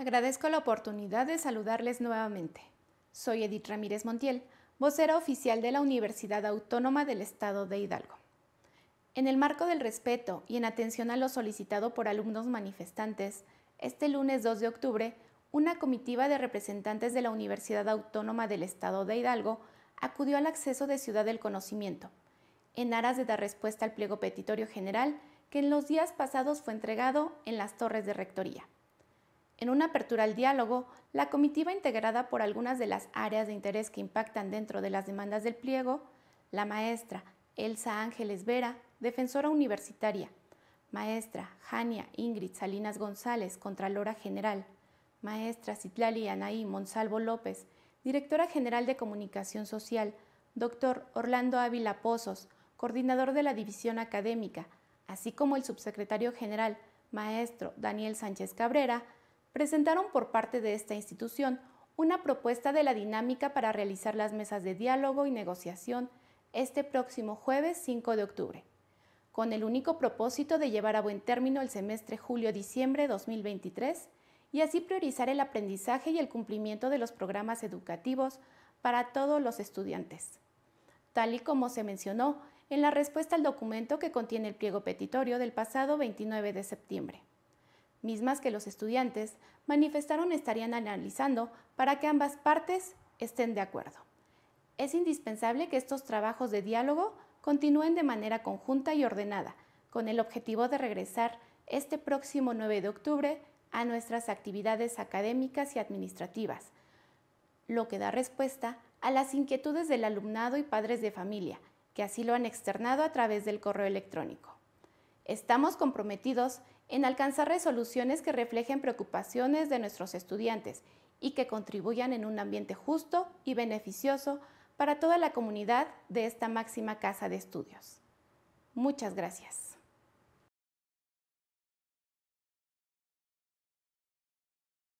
Agradezco la oportunidad de saludarles nuevamente. Soy Edith Ramírez Montiel, vocera oficial de la Universidad Autónoma del Estado de Hidalgo. En el marco del respeto y en atención a lo solicitado por alumnos manifestantes, este lunes 2 de octubre, una comitiva de representantes de la Universidad Autónoma del Estado de Hidalgo acudió al acceso de Ciudad del Conocimiento, en aras de dar respuesta al pliego petitorio general que en los días pasados fue entregado en las torres de Rectoría. En una apertura al diálogo, la comitiva integrada por algunas de las áreas de interés que impactan dentro de las demandas del pliego, la maestra Elsa Ángeles Vera, defensora universitaria, maestra Jania Ingrid Salinas González, Contralora General, maestra Citlali Anaí Monsalvo López, directora general de Comunicación Social, doctor Orlando Ávila Pozos, coordinador de la División Académica, así como el subsecretario general, maestro Daniel Sánchez Cabrera, presentaron por parte de esta institución una propuesta de la dinámica para realizar las mesas de diálogo y negociación este próximo jueves 5 de octubre, con el único propósito de llevar a buen término el semestre julio-diciembre 2023 y así priorizar el aprendizaje y el cumplimiento de los programas educativos para todos los estudiantes. Tal y como se mencionó en la respuesta al documento que contiene el pliego petitorio del pasado 29 de septiembre mismas que los estudiantes manifestaron estarían analizando para que ambas partes estén de acuerdo. Es indispensable que estos trabajos de diálogo continúen de manera conjunta y ordenada, con el objetivo de regresar este próximo 9 de octubre a nuestras actividades académicas y administrativas, lo que da respuesta a las inquietudes del alumnado y padres de familia, que así lo han externado a través del correo electrónico. Estamos comprometidos en alcanzar resoluciones que reflejen preocupaciones de nuestros estudiantes y que contribuyan en un ambiente justo y beneficioso para toda la comunidad de esta máxima casa de estudios. Muchas gracias.